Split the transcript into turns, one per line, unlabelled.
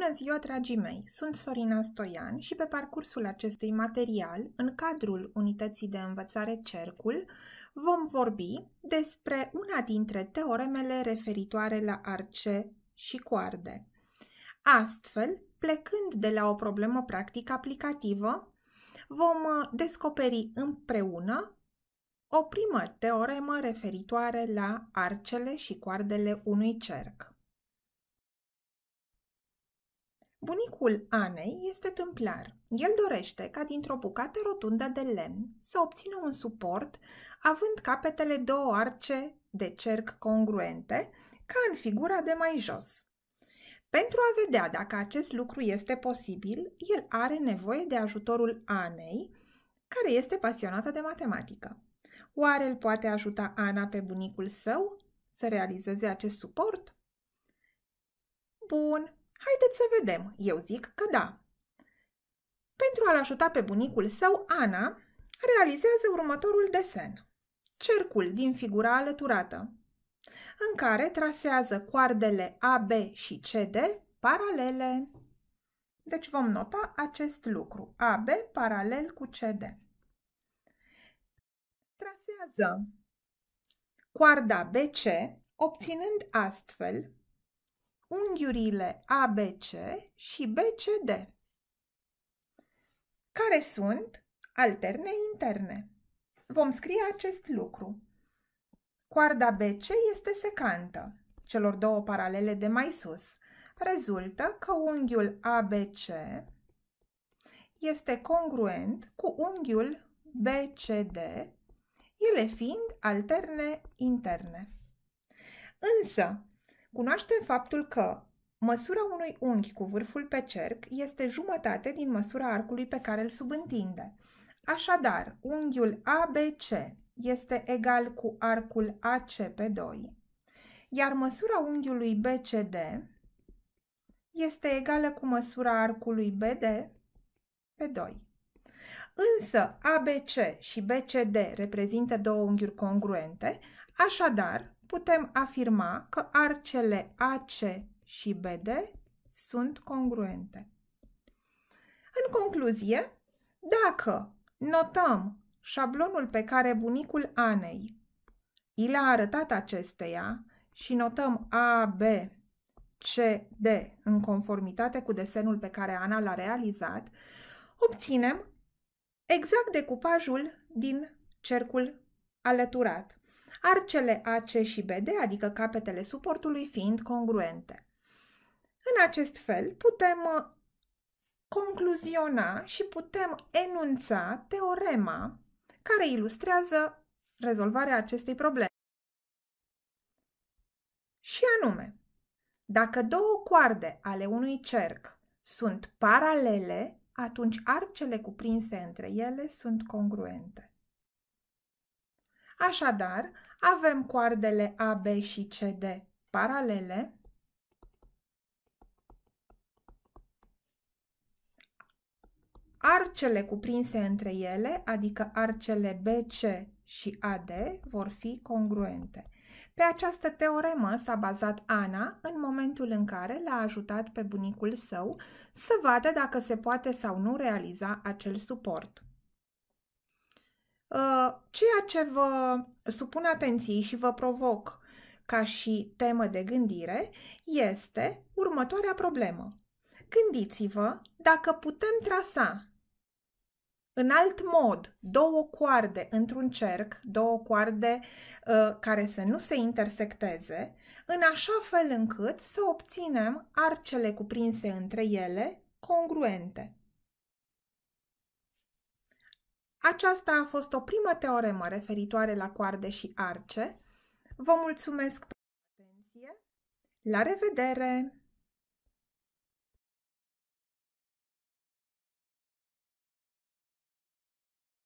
Bună ziua, dragii mei! Sunt Sorina Stoian și pe parcursul acestui material, în cadrul unității de învățare Cercul, vom vorbi despre una dintre teoremele referitoare la arce și coarde. Astfel, plecând de la o problemă practică aplicativă, vom uh, descoperi împreună o primă teoremă referitoare la arcele și coardele unui cerc. Bunicul Anei este tâmplar. El dorește ca dintr-o bucată rotundă de lemn să obțină un suport având capetele două arce de cerc congruente, ca în figura de mai jos. Pentru a vedea dacă acest lucru este posibil, el are nevoie de ajutorul Anei, care este pasionată de matematică. Oare îl poate ajuta Ana pe bunicul său să realizeze acest suport? Bun, Haideți să vedem, eu zic că da. Pentru a-l ajuta pe bunicul său, Ana realizează următorul desen. Cercul din figura alăturată, în care trasează coardele AB și CD paralele. Deci vom nota acest lucru, AB paralel cu CD. Trasează coarda BC, obținând astfel unghiurile ABC și BCD, care sunt alterne interne. Vom scrie acest lucru. Coarda BC este secantă, celor două paralele de mai sus. Rezultă că unghiul ABC este congruent cu unghiul BCD, ele fiind alterne interne. Însă, Cunoaștem faptul că măsura unui unghi cu vârful pe cerc este jumătate din măsura arcului pe care îl subîntinde. Așadar, unghiul ABC este egal cu arcul AC pe 2, iar măsura unghiului BCD este egală cu măsura arcului BD pe 2. Însă ABC și BCD reprezintă două unghiuri congruente, așadar putem afirma că arcele AC și BD sunt congruente. În concluzie, dacă notăm șablonul pe care bunicul Anei i l-a arătat acesteia și notăm A, B, C, D în conformitate cu desenul pe care Ana l-a realizat, obținem exact decupajul din cercul alăturat, arcele AC și BD, adică capetele suportului, fiind congruente. În acest fel putem uh, concluziona și putem enunța teorema care ilustrează rezolvarea acestei probleme. Și anume, dacă două coarde ale unui cerc sunt paralele, atunci arcele cuprinse între ele sunt congruente. Așadar, avem coardele AB și CD paralele, arcele cuprinse între ele, adică arcele BC și AD, vor fi congruente. Pe această teoremă s-a bazat Ana în momentul în care l-a ajutat pe bunicul său să vadă dacă se poate sau nu realiza acel suport. Uh, ceea ce vă supun atenției și vă provoc ca și temă de gândire este următoarea problemă. Gândiți-vă dacă putem trasa în alt mod, două coarde într-un cerc, două coarde uh, care să nu se intersecteze, în așa fel încât să obținem arcele cuprinse între ele congruente. Aceasta a fost o primă teoremă referitoare la coarde și arce. Vă mulțumesc pentru atenție! La revedere!